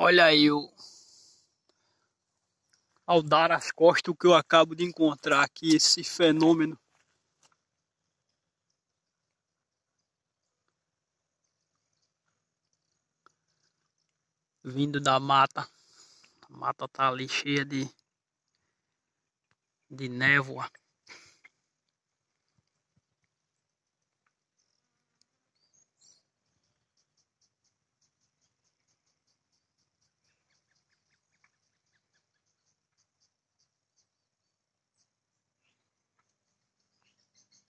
Olha o Ao dar as costas, o que eu acabo de encontrar aqui, esse fenômeno. Vindo da mata. A mata tá ali cheia de, de névoa.